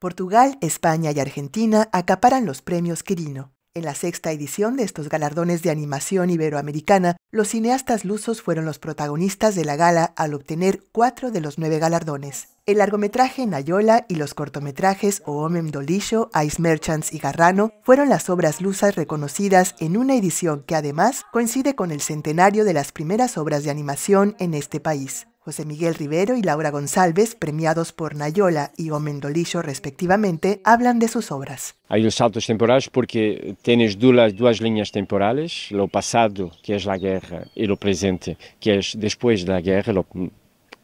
Portugal, España y Argentina acaparan los premios Quirino. En la sexta edición de estos galardones de animación iberoamericana, los cineastas lusos fueron los protagonistas de la gala al obtener cuatro de los nueve galardones. El largometraje Nayola y los cortometrajes Oomem Dolisho, Ice Merchants y Garrano fueron las obras lusas reconocidas en una edición que además coincide con el centenario de las primeras obras de animación en este país. José Miguel Rivero y Laura González, premiados por Nayola y Omendolillo respectivamente, hablan de sus obras. Hay los saltos temporales porque tienes duas, linhas líneas temporales, lo pasado, que es la guerra, y lo presente, que es después de la guerra, lo,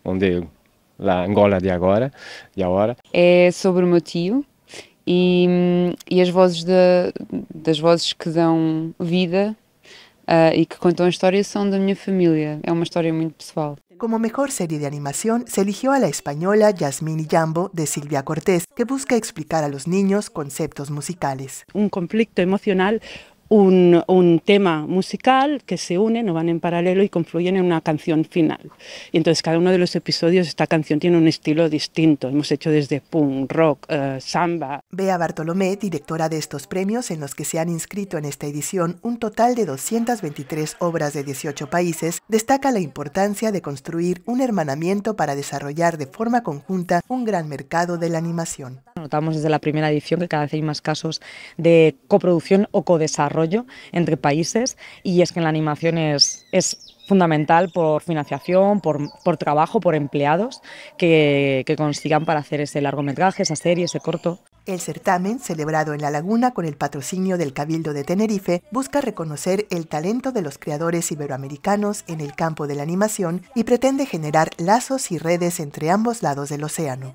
onde la Angola de agora, de agora. É sobre o meu tio e, e as vozes de, das vozes que dão vida uh, e que contam a história são da minha família. É uma história muito pessoal. Como mejor serie de animación, se eligió a la española Yasmín y Jambo de Silvia Cortés, que busca explicar a los niños conceptos musicales. Un conflicto emocional un, tema musical que se une, o van en paralelo y confluyen en una canción final. Y entonces cada uno de los episodios, esta canción tiene un estilo distinto. Hemos hecho desde punk, rock, eh, samba. Bea Bartolomé, directora de estos premios, en los que se han inscrito en esta edición un total de 223 obras de 18 países, destaca la importancia de construir un hermanamiento para desarrollar de forma conjunta un gran mercado de la animación. Notamos desde la primera edición que cada vez hay más casos de coproducción o codesarrollo entre países y es que la animación es, es fundamental por financiación, por, por trabajo, por empleados que, que consigan para hacer ese largometraje, esa serie, ese corto. El certamen, celebrado en La Laguna con el patrocinio del Cabildo de Tenerife, busca reconocer el talento de los creadores iberoamericanos en el campo de la animación y pretende generar lazos y redes entre ambos lados del océano.